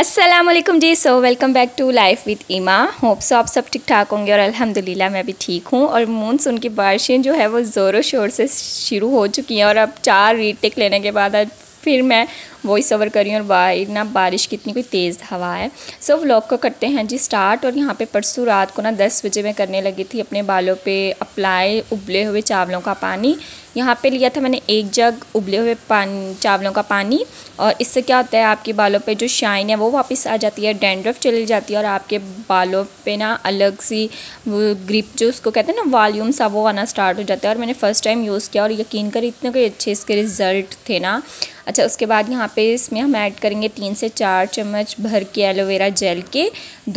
Aslam ji so welcome back to life with Ima hope so आप सब ठीक ठाक होंगे और अल्हम्दुलिल्लाह मैं भी ठीक हूँ और सुन की बारिशें जो है वो ज़ोरों शोर से शुरू हो चुकी हैं और अब चार रीटेक लेने के बाद फिर मैं वॉइस ओवर करी और वाह ना बारिश की इतनी कोई तेज़ हवा है सो so, व्लॉग को करते हैं जी स्टार्ट और यहाँ पे परसों रात को ना दस बजे मैं करने लगी थी अपने बालों पे अप्लाई उबले हुए चावलों का पानी यहाँ पे लिया था मैंने एक जग उबले हुए पानी चावलों का पानी और इससे क्या होता है आपके बालों पे जो शाइन है वो वापस आ जाती है डेंड्रफ चली जाती है और आपके बालों पे ना अलग सी ग्रिप जो उसको कहते हैं ना वॉल्यूम सा वो आना स्टार्ट हो जाता है और मैंने फ़र्स्ट टाइम यूज़ किया और यकीन कर इतने कोई अच्छे इसके रिज़ल्ट थे ना अच्छा उसके बाद यहाँ पे इसमें हम ऐड करेंगे तीन से चार चम्मच भर के एलोवेरा जेल के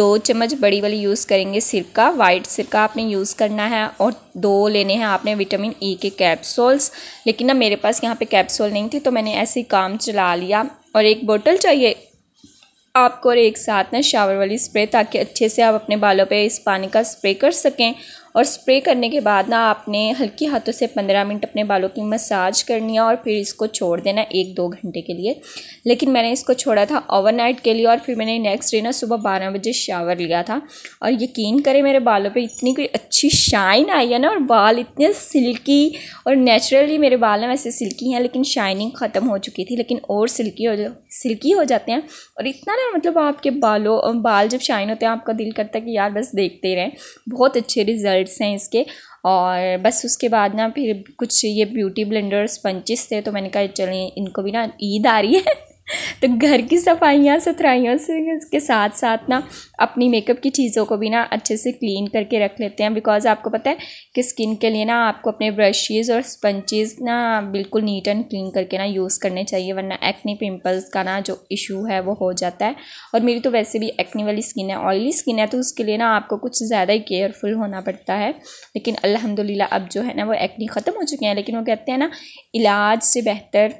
दो चम्मच बड़ी वाली यूज़ करेंगे सिरका वाइट सिरका आपने यूज़ करना है और दो लेने हैं आपने विटामिन ई e के कैप्सूल्स लेकिन ना मेरे पास यहाँ पे कैप्सूल नहीं थे तो मैंने ऐसे काम चला लिया और एक बोतल चाहिए आपको और एक साथ ना शावर वाली स्प्रे ताकि अच्छे से आप अपने बालों पे इस पानी का स्प्रे कर सकें और स्प्रे करने के बाद ना आपने हल्के हाथों से पंद्रह मिनट अपने बालों की मसाज करनी है और फिर इसको छोड़ देना एक दो घंटे के लिए लेकिन मैंने इसको छोड़ा था ओवरनाइट के लिए और फिर मैंने नेक्स्ट डे ना सुबह बारह बजे शावर लिया था और यकीन करें मेरे बालों पे इतनी कोई अच्छी शाइन आई है ना और बाल इतने सिल्की और नेचुरली मेरे बाल ना वैसे सिल्की हैं लेकिन शाइनिंग ख़त्म हो चुकी थी लेकिन और सिल्की हो सिल्की हो जाते हैं और इतना ना मतलब आपके बालों बाल जब शाइन होते हैं आपका दिल करता है कि यार बस देखते रहें बहुत अच्छे रिज़ल्ट हैं इसके और बस उसके बाद ना फिर कुछ ये ब्यूटी ब्लेंडर्स पंचिस थे तो मैंने कहा चलें इनको भी ना ईद आ रही है तो घर की सफाइयाँ सुथराइयों से के साथ साथ ना अपनी मेकअप की चीज़ों को भी ना अच्छे से क्लीन करके रख लेते हैं बिकॉज आपको पता है कि स्किन के लिए ना आपको अपने ब्रशेज़ और स्पंचेज़ ना बिल्कुल नीट एंड क्लीन करके ना यूज़ करने चाहिए वरना एक्ने पिंपल्स का ना जो इशू है वो हो जाता है और मेरी तो वैसे भी एक्ने वाली स्किन है ऑयली स्किन है तो उसके लिए ना आपको कुछ ज़्यादा ही केयरफुल होना पड़ता है लेकिन अलहमदिल्ला अब जो है ना वो एक्ने ख़त्म हो चुके हैं लेकिन वो कहते हैं ना इलाज से बेहतर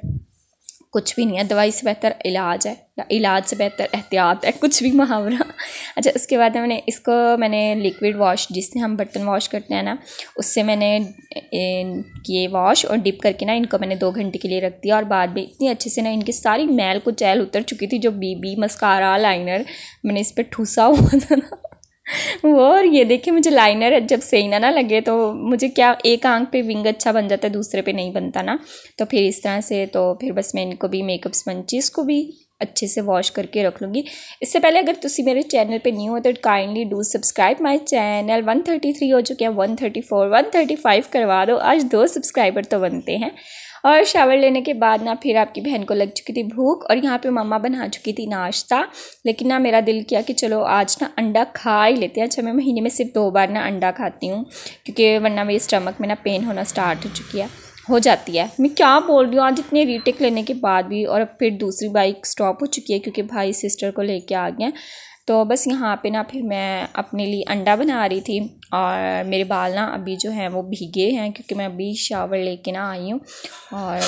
कुछ भी नहीं है दवाई से बेहतर इलाज है या इलाज से बेहतर एहतियात है कुछ भी मुहावरा अच्छा उसके बाद मैंने इसको मैंने लिक्विड वॉश जिससे हम बर्तन वॉश करते हैं ना उससे मैंने किए वॉश और डिप करके ना इनको मैंने दो घंटे के लिए रख दिया और बाद में इतनी अच्छे से ना इनकी सारी मैल को चैल उतर चुकी थी जो बीबी मस्कारा लाइनर मैंने इस पर ठूसा हुआ था ना वो और ये देखिए मुझे लाइनर जब सही ना ना लगे तो मुझे क्या एक आंख पे विंग अच्छा बन जाता है दूसरे पे नहीं बनता ना तो फिर इस तरह से तो फिर बस मैं इनको भी मेकअप स्पंचीज को भी अच्छे से वॉश करके रख लूँगी इससे पहले अगर तुम मेरे चैनल पे न्यू हो तो kindly do subscribe my channel 133 हो चुके हैं 134 135 करवा दो आज दो सब्सक्राइबर तो बनते हैं और शावर लेने के बाद ना फिर आपकी बहन को लग चुकी थी भूख और यहाँ पे मम्मा बना चुकी थी नाश्ता लेकिन ना मेरा दिल किया कि चलो आज ना अंडा खा ही लेते हैं अच्छा मैं महीने में सिर्फ दो बार ना अंडा खाती हूँ क्योंकि वरना मेरी स्टमक में ना पेन होना स्टार्ट हो चुकी है हो जाती है मैं क्या बोल रही हूँ आज इतने रीटेक लेने के बाद भी और फिर दूसरी बाइक स्टॉप हो चुकी है क्योंकि भाई सिस्टर को लेके आ गए हैं तो बस यहाँ पे ना फिर मैं अपने लिए अंडा बना रही थी और मेरे बाल ना अभी जो हैं वो भीगे हैं क्योंकि मैं अभी शावर लेके ना आई हूँ और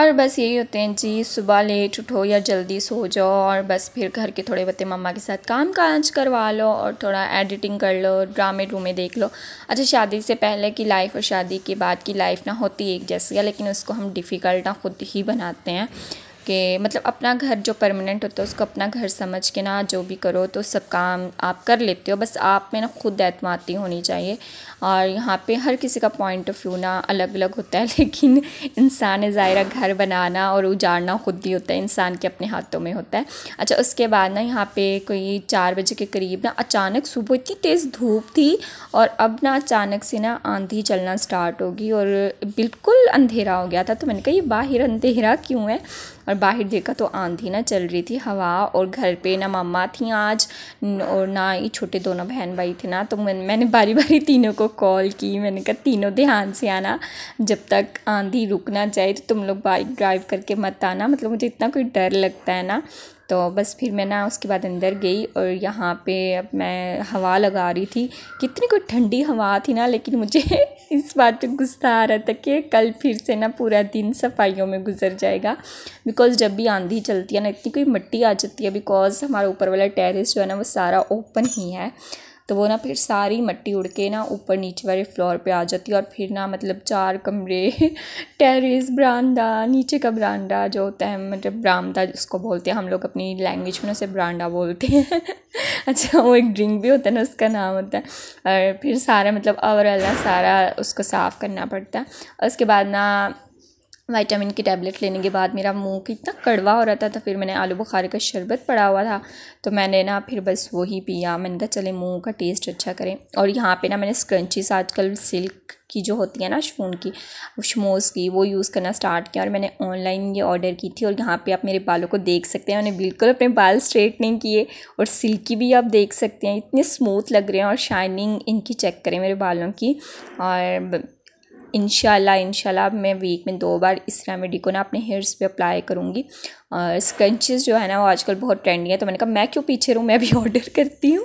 और बस यही होते हैं जी सुबह लेट उठो या जल्दी सो जाओ और बस फिर घर के थोड़े बहुत मम्मा के साथ काम काज करवा लो और थोड़ा एडिटिंग कर लो ड्रामे ड्रूमे देख लो अच्छा शादी से पहले की लाइफ और शादी के बाद की लाइफ ना होती एक जैसी है लेकिन उसको हम डिफ़िकल्ट ना खुद ही बनाते हैं के मतलब अपना घर जो परमानेंट होता है उसको अपना घर समझ के ना जो भी करो तो सब काम आप कर लेते हो बस आप में ना खुद एतमादी होनी चाहिए और यहाँ पे हर किसी का पॉइंट ऑफ व्यू ना अलग अलग होता है लेकिन इंसान ज़ायरा घर बनाना और उजाड़ना खुद ही होता है इंसान के अपने हाथों में होता है अच्छा उसके बाद ना यहाँ पे कोई चार बजे के करीब ना अचानक सुबह इतनी तेज़ धूप थी और अब ना अचानक से ना आंधी चलना स्टार्ट होगी और बिल्कुल अंधेरा हो गया था तो मैंने कहा ये बाहर अंधेरा क्यों है और बाहर देखा तो आंधी ना चल रही थी हवा और घर पे ना मम्मा थी आज और ना ही छोटे दोनों बहन भाई थे ना तो मैं, मैंने बारी बारी तीनों को कॉल की मैंने कहा तीनों ध्यान से आना जब तक आंधी रुक ना जाए तो तुम लोग बाइक ड्राइव करके मत आना मतलब मुझे इतना कोई डर लगता है ना तो बस फिर मैं ना उसके बाद अंदर गई और यहाँ पे अब मैं हवा लगा रही थी कितनी कोई ठंडी हवा थी ना लेकिन मुझे इस बात पे गुस्सा आ रहा था कि कल फिर से ना पूरा दिन सफाइयों में गुजर जाएगा बिकॉज़ जब भी आंधी चलती है ना इतनी कोई मिट्टी आ जाती है बिकॉज़ हमारा ऊपर वाला टेरिस जो है ना वो सारा ओपन ही है तो वो ना फिर सारी मिट्टी उड़ के ना ऊपर नीचे वाले फ्लोर पे आ जाती है और फिर ना मतलब चार कमरे टेरेस ब्रांडा नीचे का ब्रांडा जो होता है मतलब बरामदा जिसको बोलते हैं हम लोग अपनी लैंग्वेज में उसे ब्रांडा बोलते हैं अच्छा वो एक ड्रिंक भी होता है ना उसका नाम होता है और फिर सारा मतलब ओवरऑल सारा उसको साफ़ करना पड़ता है उसके बाद ना वाइटामिन की टैबलेट लेने के बाद मेरा मुंह कितना कड़वा हो रहा था तो फिर मैंने आलू बुखारे का शरबत पड़ा हुआ था तो मैंने ना फिर बस वही पिया मैंने कहा चले मुंह का टेस्ट अच्छा करें और यहाँ पे ना मैंने स्क्रंचीज आजकल सिल्क की जो होती है ना शून की शमोस की वो यूज़ करना स्टार्ट किया और मैंने ऑनलाइन ये ऑर्डर की थी और यहाँ पर आप मेरे बालों को देख सकते हैं मैंने बिल्कुल अपने बाल स्ट्रेट नहीं किए और सिल्की भी आप देख सकते हैं इतने स्मूथ लग रहे हैं और शाइनिंग इनकी चेक करें मेरे बालों की और इन इनशाला मैं वीक में दो बार इस रेमेडी को ना अपने हेयर्स पे अप्लाई करूँगी और स्क्रंचेस जो है ना वो आजकल बहुत ट्रेंडी है तो मैंने कहा मैं क्यों पीछे रहूँ मैं भी ऑर्डर करती हूँ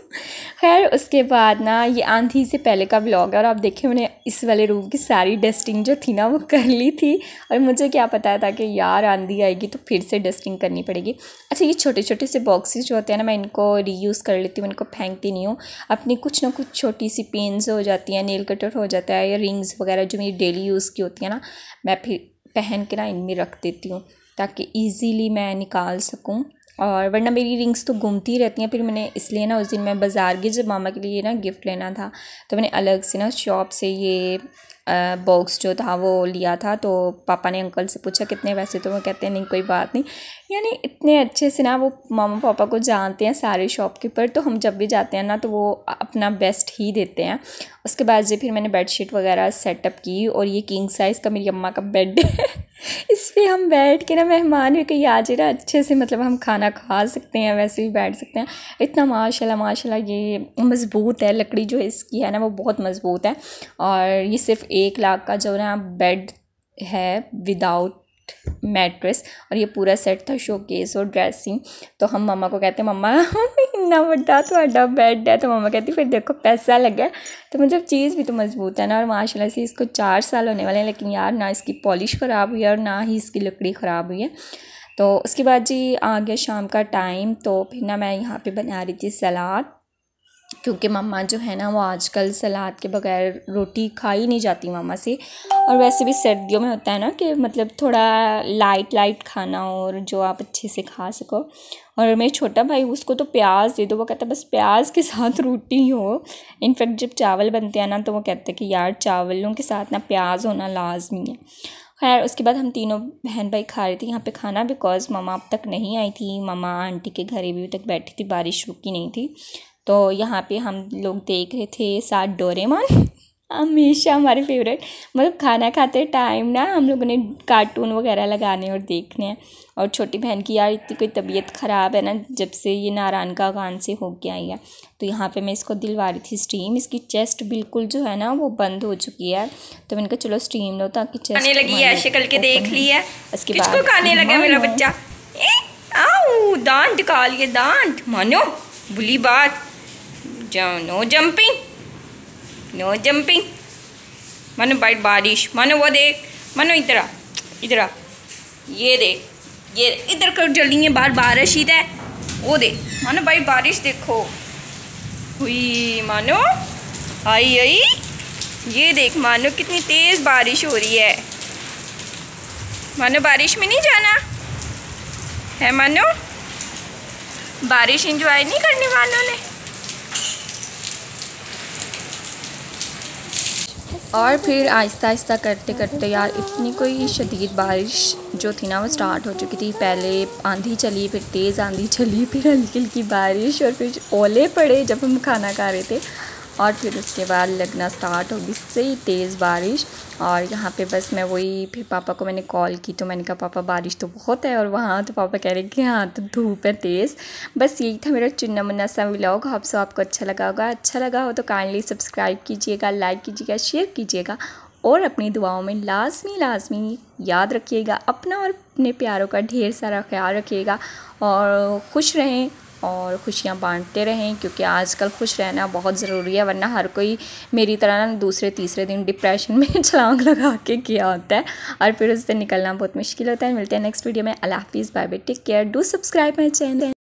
खैर उसके बाद ना ये आंधी से पहले का ब्लॉग है और आप देखें मैंने इस वाले रूम की सारी डस्टिंग जो थी ना वो कर ली थी और मुझे क्या पता था कि यार आंधी आएगी तो फिर से डस्टिंग करनी पड़ेगी अच्छा ये छोटे छोटे से बॉक्सेज जो होते हैं ना मैं इनको रीयूज़ कर लेती हूँ इनको फेंकती नहीं हूँ अपनी कुछ ना कुछ छोटी सी पेंस हो जाती हैं नील कटर हो जाता है या रिंग्स वगैरह जो मेरी डेली यूज़ की होती है ना मैं फिर पहन के ना इनमें रख देती हूँ ताकि ईज़िली मैं निकाल सकूँ और वरना मेरी रिंग्स तो घूमती रहती हैं फिर मैंने इसलिए ना उस दिन मैं बाज़ार गई जब मामा के लिए ना गिफ्ट लेना था तो मैंने अलग से ना शॉप से ये बॉक्स जो था वो लिया था तो पापा ने अंकल से पूछा कितने पैसे तो वो कहते हैं नहीं कोई बात नहीं यानी इतने अच्छे से ना वो मामा पापा को जानते हैं सारे शॉपकीपर तो हम जब भी जाते हैं ना तो वो अपना बेस्ट ही देते हैं उसके बाद जब फिर मैंने बेडशीट वगैरह सेटअप की और ये किंग साइज़ का मेरी अम्मा का बेड है इस पर हम बैठ के ना मेहमान भी कहीं आ जाए अच्छे से मतलब हम खाना खा सकते हैं वैसे भी बैठ सकते हैं इतना माशा माशा ये मज़बूत है लकड़ी जो इसकी है ना वो बहुत मज़बूत है और ये सिर्फ एक लाख का जो ना बेड है विदाउट मैट्रेस और ये पूरा सेट था शोकेस और ड्रेसिंग तो हम मम्मा को कहते हैं मम्मा इन्ना बड़ा थोड़ा बेड है तो मम्मा कहती फिर देखो पैसा गया तो मतलब चीज़ भी तो मजबूत है ना और माशाल्लाह से इसको चार साल होने वाले हैं लेकिन यार ना इसकी पॉलिश ख़राब हुई है और ना ही इसकी लकड़ी ख़राब हुई है तो उसके बाद जी आ गया शाम का टाइम तो फिर ना मैं यहाँ पर बना रही थी सलाद क्योंकि मम्मा जो है ना वो आजकल सलाद के बगैर रोटी खा ही नहीं जाती मम्मा से और वैसे भी सर्दियों में होता है ना कि मतलब थोड़ा लाइट लाइट खाना और जो आप अच्छे से खा सको और मेरे छोटा भाई उसको तो प्याज दे दो वो कहता है बस प्याज के साथ रोटी हो इनफैक्ट जब चावल बनते हैं ना तो वो कहते हैं कि यार चावलों के साथ ना प्याज होना लाजमी है खैर उसके बाद हम तीनों बहन भाई खा रहे थे यहाँ पे खाना बिकॉज़ मामा अब तक नहीं आई थी मामा आंटी के घर भी तक बैठी थी बारिश रुकी नहीं थी तो यहाँ पे हम लोग देख रहे थे साथ डोरेमोन हमेशा हमारे फेवरेट मतलब खाना खाते टाइम ना हम लोगों ने कार्टून वगैरह लगाने और देखने हैं और छोटी बहन की यार इतनी कोई तबीयत ख़राब है ना जब से ये नारायण का गान से हो गया है तो यहाँ पे मैं इसको दिलवा रही थी स्टीम इसकी चेस्ट बिल्कुल जो है ना वो बंद हो चुकी है तो मैंने कहा चलो स्टीम लो ताकि चेस्ट लगी है के देख ली है उसके बाद खाने लगा मेरा बच्चा दांत दांत मानो बुली बात नो जंपिंग नो जंपिंग मानो बाइट बारिश मानो वो देख मानो इधर इधर ये देख ये इधर कर जल्दी है बाहर बारिश ही है वो देख मानो भाई बारिश देखो हुई मानो आई आई ये देख मानो कितनी तेज़ बारिश हो रही है मानो बारिश में नहीं जाना है मानो बारिश इंजॉय नहीं करने वालों ने और फिर आहिस्ता आहिस्ता करते करते यार इतनी कोई शदीद बारिश जो थी ना वो स्टार्ट हो चुकी थी पहले आंधी चली फिर तेज़ आंधी चली फिर हल्की हल्की बारिश और फिर ओले पड़े जब हम खाना खा रहे थे और फिर उसके बाद लगना स्टार्ट होगी सही तेज़ बारिश और यहाँ पे बस मैं वही फिर पापा को मैंने कॉल की तो मैंने कहा पापा बारिश तो बहुत है और वहाँ तो पापा कह रहे कि हाँ तो धूप है तेज़ बस यही था मेरा चुन्ना मुन्ना सा व्लॉग आप सब आपको अच्छा लगा होगा अच्छा लगा हो तो काइंडली सब्सक्राइब कीजिएगा लाइक कीजिएगा शेयर कीजिएगा और अपनी दुआओं में लाजमी लाजमी याद रखिएगा अपना और अपने प्यारों का ढेर सारा ख्याल रखिएगा और खुश रहें और खुशियाँ बांटते रहें क्योंकि आजकल खुश रहना बहुत ज़रूरी है वरना हर कोई मेरी तरह ना दूसरे तीसरे दिन डिप्रेशन में छलांग लगा के किया होता है और फिर उससे निकलना बहुत मुश्किल होता है मिलते हैं नेक्स्ट वीडियो में अल्लाह हाफिज़ bye bye take care do subscribe my channel